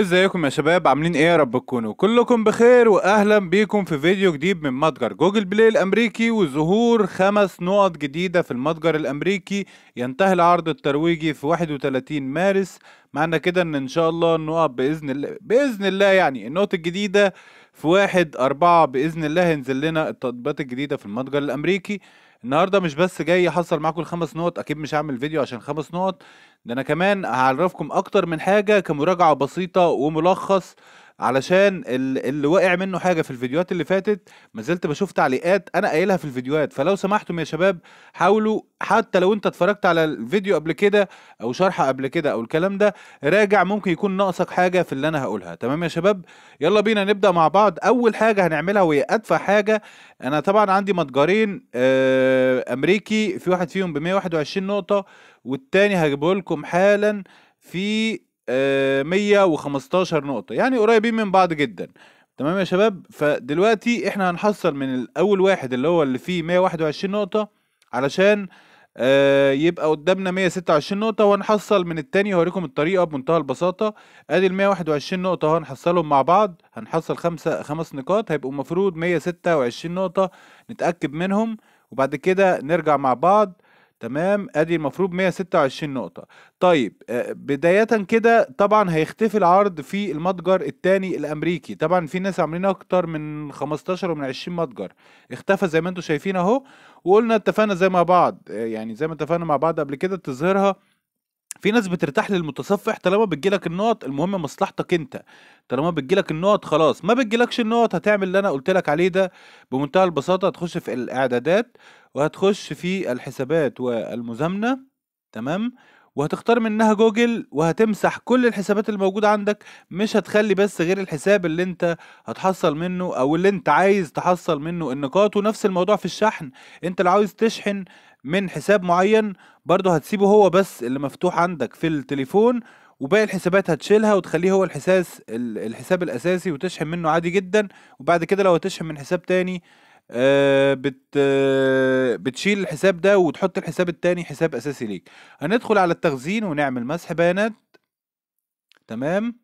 ازيكم إيه يا شباب عاملين ايه يا رب تكونوا كلكم بخير واهلا بيكم في فيديو جديد من متجر جوجل بلاي الامريكي وظهور خمس نقط جديده في المتجر الامريكي ينتهي العرض الترويجي في 31 مارس معنى كده ان ان شاء الله النقط باذن الله باذن الله يعني النقط الجديده في واحد أربعة بإذن الله هينزل لنا التطبيقات الجديدة في المتجر الأمريكي النهارده مش بس جاي احصل معاكم الخمس نقط اكيد مش هعمل فيديو عشان خمس نقط ده انا كمان هعرفكم اكتر من حاجه كمراجعه بسيطه وملخص علشان اللي وقع منه حاجه في الفيديوهات اللي فاتت ما زلت بشوف تعليقات انا قايلها في الفيديوهات فلو سمحتم يا شباب حاولوا حتى لو انت اتفرجت على الفيديو قبل كده او شرحه قبل كده او الكلام ده راجع ممكن يكون ناقصك حاجه في اللي انا هقولها تمام يا شباب يلا بينا نبدا مع بعض اول حاجه هنعملها وهي ادفع حاجه انا طبعا عندي متجرين آه، امريكي في واحد فيهم ب 121 نقطه والتاني هجيبه لكم حالا في 115 آه، نقطة يعني قريبين من بعض جدا تمام يا شباب فدلوقتي احنا هنحصل من الاول واحد اللي هو اللي فيه 121 نقطة علشان آه، يبقى قدامنا 126 نقطة وهنحصل من التاني هوريكم الطريقة بمنتهى البساطة ادي ال 121 نقطة اهو هنحصلهم مع بعض هنحصل خمسة خمس نقاط هيبقوا المفروض 126 نقطة نتأكد منهم وبعد كده نرجع مع بعض تمام ادي المفروض 126 نقطه طيب آه، بدايه كده طبعا هيختفي العرض في المتجر الثاني الامريكي طبعا في ناس عاملين اكتر من 15 ومن 20 متجر اختفى زي ما انتم شايفين اهو وقلنا اتفقنا زي مع بعض آه، يعني زي ما اتفقنا مع بعض قبل كده تظهرها في ناس بترتاح للمتصفح طالما بتجيلك النقط المهم مصلحتك انت طالما بتجيلك النقط خلاص ما بتجيلكش النقط هتعمل اللي انا قلت لك عليه ده بمنتهى البساطه هتخش في الاعدادات وهتخش في الحسابات والمزامنه تمام وهتختار منها جوجل وهتمسح كل الحسابات الموجودة عندك مش هتخلي بس غير الحساب اللي انت هتحصل منه او اللي انت عايز تحصل منه النقاط ونفس الموضوع في الشحن انت لو عاوز تشحن من حساب معين برضه هتسيبه هو بس اللي مفتوح عندك في التليفون وباقي الحسابات هتشيلها وتخليه هو الحساس الحساب الاساسي وتشحن منه عادي جدا وبعد كده لو هتشحن من حساب تاني آه، بت آه، بتشيل الحساب ده وتحط الحساب التاني حساب اساسي ليك هندخل على التخزين ونعمل مسح بيانات تمام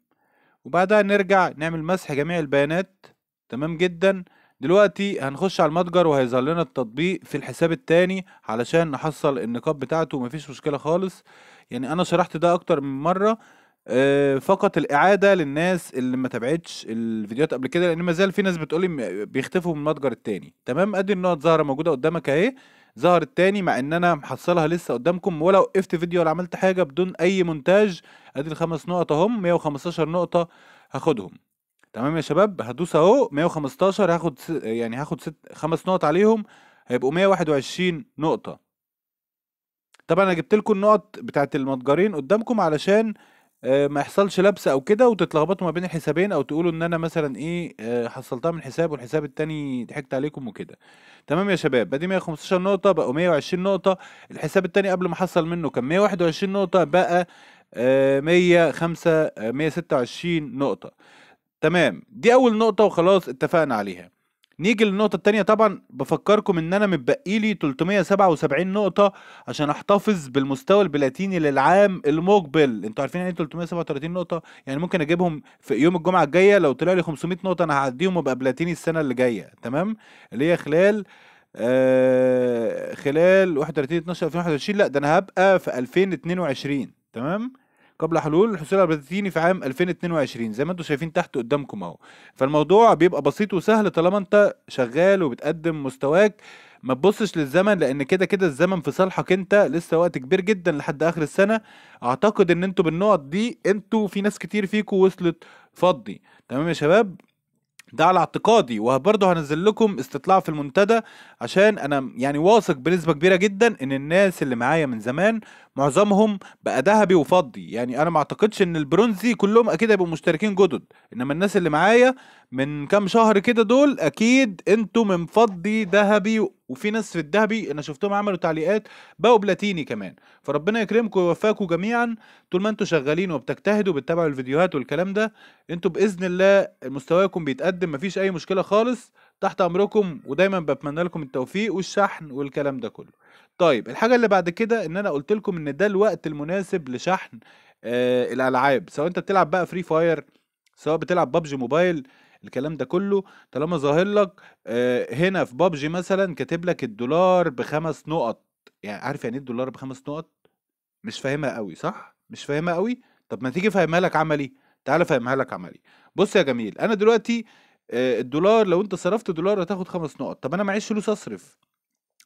وبعدها نرجع نعمل مسح جميع البيانات تمام جدا دلوقتي هنخش على المتجر وهيظهر لنا التطبيق في الحساب التاني علشان نحصل النقاب بتاعته ومفيش مشكله خالص يعني انا شرحت ده اكتر من مره آه، فقط الاعاده للناس اللي ما تابعتش الفيديوهات قبل كده لان ما زال في ناس بتقولي بيختفوا من المتجر التاني تمام ادي النقط ظاهره موجوده قدامك اهي ظهر التاني مع ان انا محصلها لسه قدامكم ولا وقفت فيديو ولا عملت حاجه بدون اي مونتاج ادي الخمس نقط اهم 115 نقطه هاخدهم تمام يا شباب هدوس اهو 115 هاخد يعني هاخد ست خمس نقط عليهم هيبقوا 121 نقطه طبعا انا جبت لكم النقط بتاعت المتجرين قدامكم علشان آه، ما يحصلش لبسه او كده وتتلخبطوا ما بين الحسابين او تقولوا ان انا مثلا ايه آه، حصلتها من حساب والحساب التاني ضحكت عليكم وكده تمام يا شباب بدي 115 نقطه بقوا 120 نقطه الحساب التاني قبل ما حصل منه كان 121 نقطه بقى 105 آه، 126 نقطه تمام دي اول نقطه وخلاص اتفقنا عليها نيجي للنقطة التانية طبعا بفكركم ان انا متبقي لي 377 نقطة عشان احتفظ بالمستوى البلاتيني للعام المقبل انتوا عارفين يعني 337 إيه نقطة يعني ممكن اجيبهم في يوم الجمعة الجاية لو طلع لي 500 نقطة انا هعديهم وابقى بلاتيني السنة اللي جاية تمام اللي هي خلال آه خلال 31 12 2021 لا ده انا هبقى في 2022 تمام قبل حلول الحصول على البلاتيني في عام 2022 زي ما انتم شايفين تحت قدامكم اهو فالموضوع بيبقى بسيط وسهل طالما انت شغال وبتقدم مستواك ما تبصش للزمن لان كده كده الزمن في صالحك انت لسه وقت كبير جدا لحد اخر السنه اعتقد ان انتوا بالنقط دي انتوا في ناس كتير فيكم وصلت فضي تمام يا شباب ده على اعتقادي وبرضه هنزل لكم استطلاع في المنتدى عشان انا يعني واثق بنسبه كبيره جدا ان الناس اللي معايا من زمان معظمهم بقى ذهبي وفضي يعني انا ما اعتقدش ان البرونزي كلهم اكيد هيبقوا مشتركين جدد انما الناس اللي معايا من كام شهر كده دول اكيد انتوا من فضي ذهبي وفي ناس في الدهبي انا شفتهم عملوا تعليقات بقوا بلاتيني كمان فربنا يكرمكم ويوفقكم جميعا طول ما انتم شغالين وبتجتهدوا وبتتابعوا الفيديوهات والكلام ده انتم باذن الله مستواكم بيتقدم مفيش اي مشكله خالص تحت امركم ودايما بتمنى لكم التوفيق والشحن والكلام ده كله طيب الحاجه اللي بعد كده ان انا قلت لكم ان ده الوقت المناسب لشحن آه الالعاب سواء انت بتلعب بقى فري فاير سواء بتلعب ببجي موبايل الكلام ده كله طالما ظاهر لك آه هنا في بابجي مثلا كاتب لك الدولار بخمس نقط يعني عارف يعني ايه الدولار بخمس نقط مش فاهمها قوي صح مش فاهمها قوي طب ما تيجي فاهمها لك عملي تعالى فاهمها لك عملي بص يا جميل انا دلوقتي آه الدولار لو انت صرفت دولار هتاخد خمس نقط طب انا معيش فلوس اصرف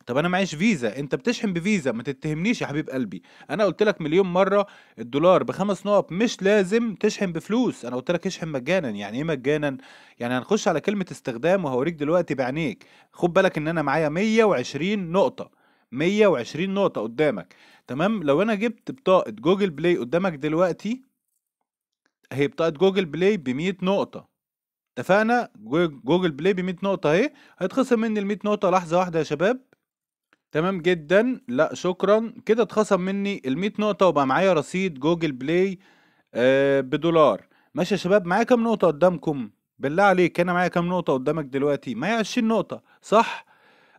طب انا معيش فيزا انت بتشحن بفيزا ما تتهمنيش يا حبيب قلبي انا قلت لك مليون مره الدولار بخمس نقط مش لازم تشحن بفلوس انا قلت لك اشحن مجانا يعني ايه مجانا يعني هنخش على كلمه استخدام وهوريك دلوقتي بعينيك خد بالك ان انا معايا 120 نقطه 120 نقطه قدامك تمام لو انا جبت بطاقه جوجل بلاي قدامك دلوقتي هي بطاقه جوجل بلاي ب 100 نقطه اتفقنا جوجل بلاي ب 100 نقطه اهي هيتخصم مني ال 100 نقطه لحظه واحده يا شباب تمام جدا لأ شكرًا، كده اتخصم منّي ال100 نقطة وبقى معايا رصيد جوجل بلاي آه بدولار. ماشي يا شباب، معايا كام نقطة قدّامكم؟ بالله عليك، أنا معايا كام نقطة قدّامك دلوقتي؟ معايا 20 نقطة صح؟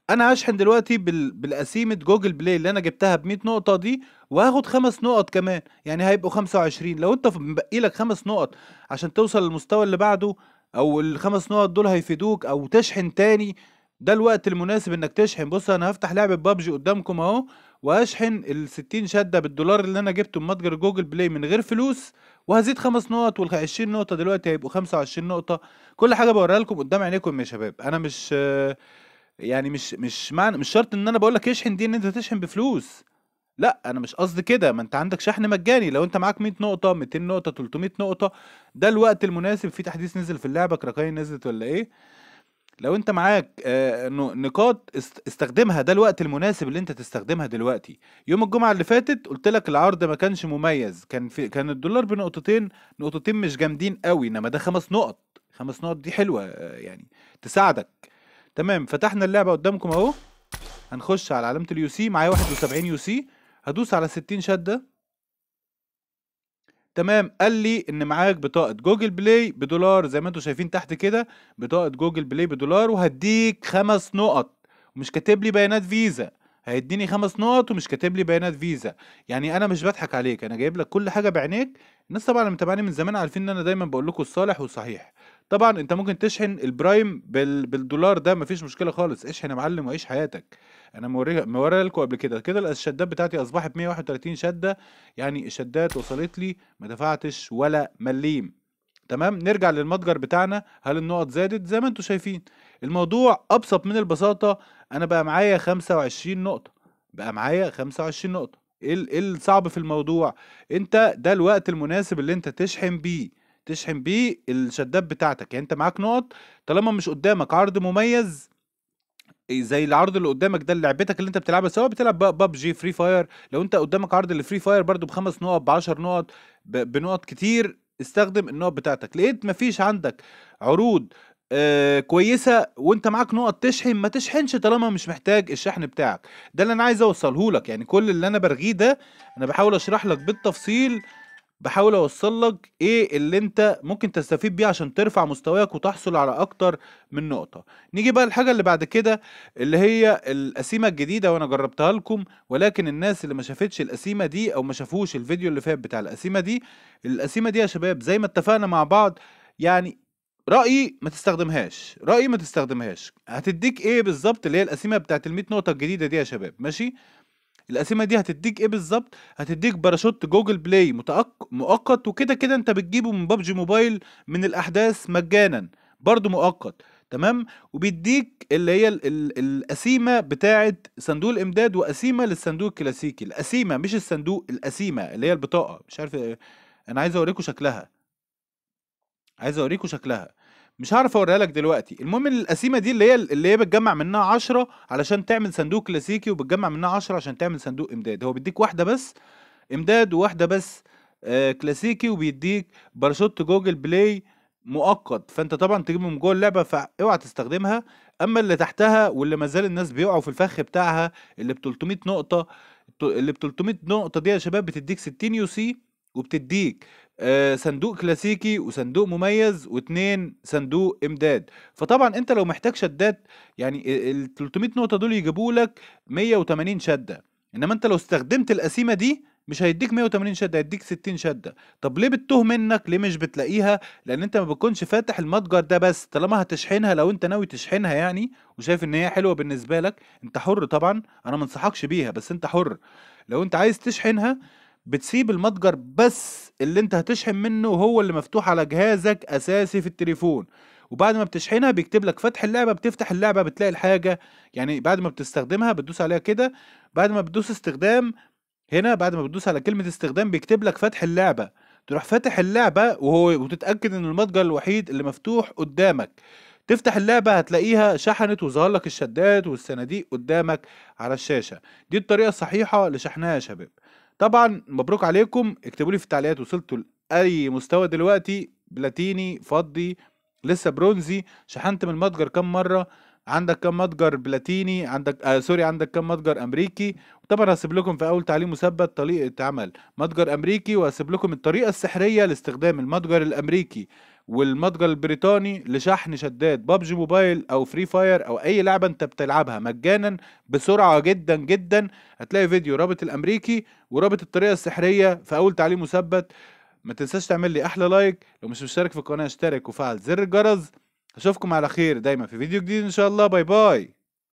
أنا هشحن دلوقتي بال بالقسيمة جوجل بلاي اللي أنا جبتها ب100 نقطة دي وهاخد خمس نقط كمان، يعني هيبقوا 25 لو أنت مبقي لك خمس نقط عشان توصل للمستوى اللي بعده او الخمس نقط دول هيفيدوك أو تشحن تاني ده الوقت المناسب انك تشحن بص انا هفتح لعبه بابجي قدامكم اهو وهشحن ال 60 شده بالدولار اللي انا جبته من متجر جوجل بلاي من غير فلوس وهزيد خمس نقط وال 20 نقطه دلوقتي هيبقوا 25 نقطه كل حاجه بوريها لكم قدام عينيكم يا شباب انا مش يعني مش مش معنى مش شرط ان انا بقول لك اشحن دي ان انت تشحن بفلوس لا انا مش قصدي كده ما انت عندك شحن مجاني لو انت معاك 100 نقطه 200 نقطه 300 نقطه ده الوقت المناسب في تحديث نزل في اللعبه كراكاين نزلت ولا ايه لو انت معاك آه، نقاط استخدمها ده الوقت المناسب اللي انت تستخدمها دلوقتي يوم الجمعه اللي فاتت قلت لك العرض ما كانش مميز كان في كان الدولار بنقطتين نقطتين مش جامدين قوي انما ده خمس نقط خمس نقط دي حلوه آه، يعني تساعدك تمام فتحنا اللعبه قدامكم اهو هنخش على علامه اليو سي معايا 71 يو سي هدوس على 60 شده تمام قال لي ان معاك بطاقه جوجل بلاي بدولار زي ما انتم شايفين تحت كده بطاقه جوجل بلاي بدولار وهديك خمس نقط ومش كاتب لي بيانات فيزا هيديني خمس نقط ومش كاتب لي بيانات فيزا يعني انا مش بضحك عليك انا جايب لك كل حاجه بعينيك الناس طبعا اللي متابعاني من زمان عارفين ان انا دايما بقول لكم الصالح والصحيح طبعا انت ممكن تشحن البرايم بالدولار ده مفيش مشكله خالص اشحن يا معلم وعيش حياتك انا موريها موريها لكم قبل كده كده الشدات بتاعتي اصبحت 131 شده يعني الشدات وصلت لي ما دفعتش ولا مليم تمام نرجع للمتجر بتاعنا هل النقط زادت زي ما انتم شايفين الموضوع ابسط من البساطه انا بقى معايا 25 نقطه بقى معايا 25 نقطه إيه, ايه الصعب في الموضوع انت ده الوقت المناسب اللي انت تشحن بيه تشحن بيه الشدات بتاعتك يعني انت معاك نقط طالما مش قدامك عرض مميز زي العرض اللي قدامك ده لعبتك اللي انت بتلعبها سواء بتلعب ببجي فري فاير لو انت قدامك عرض الفري فاير برضو بخمس نقط بعشر نقط بنقط كتير استخدم النقط بتاعتك لقيت مفيش عندك عروض آه كويسه وانت معاك نقط تشحن ما تشحنش طالما مش محتاج الشحن بتاعك ده اللي انا عايز اوصله لك يعني كل اللي انا برغيه ده انا بحاول اشرح لك بالتفصيل بحاول اوصل لك ايه اللي انت ممكن تستفيد بيه عشان ترفع مستواك وتحصل على اكتر من نقطه نيجي بقى الحاجه اللي بعد كده اللي هي القسيمه الجديده وانا جربتها لكم ولكن الناس اللي ما شافتش القسيمه دي او ما شافوش الفيديو اللي فات بتاع القسيمه دي القسيمه دي يا شباب زي ما اتفقنا مع بعض يعني رايي ما تستخدمهاش رايي ما تستخدمهاش هتديك ايه بالظبط اللي هي القسيمه بتاعت ال 100 نقطه الجديده دي يا شباب ماشي القسيمه دي هتديك ايه بالظبط هتديك باراشوت جوجل بلاي متأق... مؤقت وكده كده انت بتجيبه من بابجي موبايل من الاحداث مجانا برضو مؤقت تمام وبيديك اللي هي ال ال القسيمه بتاعه صندوق الامداد وقسيمه للصندوق الكلاسيكي القسيمه مش الصندوق القسيمه اللي هي البطاقه مش عارف إيه، انا عايز اوريكم شكلها عايز اوريكم شكلها مش هعرف اوريها لك دلوقتي المهم ان القسيمه دي اللي هي اللي هي بتجمع منها 10 علشان تعمل صندوق كلاسيكي وبتجمع منها 10 عشان تعمل صندوق امداد هو بيديك واحده بس امداد وواحده بس آه، كلاسيكي وبيديك باراشوت جوجل بلاي مؤقت فانت طبعا تجيبه من جوه اللعبه فاوعى تستخدمها اما اللي تحتها واللي ما زال الناس بيقعوا في الفخ بتاعها اللي ب 300 نقطه اللي ب 300 نقطه دي يا شباب بتديك 60 يو سي وبتديك آه، صندوق كلاسيكي وصندوق مميز واثنين صندوق امداد فطبعا انت لو محتاج شدات يعني ال 300 نقطه دول يجيبوا لك 180 شده انما انت لو استخدمت القسيمه دي مش هيديك 180 شده هيديك 60 شده طب ليه بتتوه منك ليه مش بتلاقيها لان انت ما بتكونش فاتح المتجر ده بس طالما هتشحنها لو انت ناوي تشحنها يعني وشايف ان هي حلوه بالنسبه لك انت حر طبعا انا ما انصحكش بيها بس انت حر لو انت عايز تشحنها بتسيب المتجر بس اللي انت هتشحن منه هو اللي مفتوح على جهازك اساسي في التليفون وبعد ما بتشحنها بيكتب لك فتح اللعبه بتفتح اللعبه بتلاقي الحاجه يعني بعد ما بتستخدمها بتدوس عليها كده بعد ما بتدوس استخدام هنا بعد ما بتدوس على كلمه استخدام بيكتب لك فتح اللعبه تروح فاتح اللعبه وهو وتتاكد ان المتجر الوحيد اللي مفتوح قدامك تفتح اللعبة هتلاقيها شحنت وظهر لك الشدات والصناديق قدامك على الشاشة دي الطريقة الصحيحة لشحنها يا شباب طبعا مبروك عليكم اكتبوا لي في التعليقات وصلتوا لاي مستوى دلوقتي بلاتيني فضي لسه برونزي شحنت من المتجر كام مره عندك كم متجر بلاتيني عندك آه سوري عندك كم متجر امريكي وطبعا هسيب لكم في اول تعليق مثبت طريقه عمل متجر امريكي وهسيب لكم الطريقه السحريه لاستخدام المتجر الامريكي والمتجر البريطاني لشحن شداد بابجي موبايل او فري فاير او اي لعبه انت بتلعبها مجانا بسرعه جدا جدا هتلاقي فيديو رابط الامريكي ورابط الطريقه السحريه في اول تعليق مثبت ما تنساش تعمل لي احلى لايك لو مش مشترك في القناه اشترك وفعل زر الجرس اشوفكم على خير دايما في فيديو جديد ان شاء الله باي باي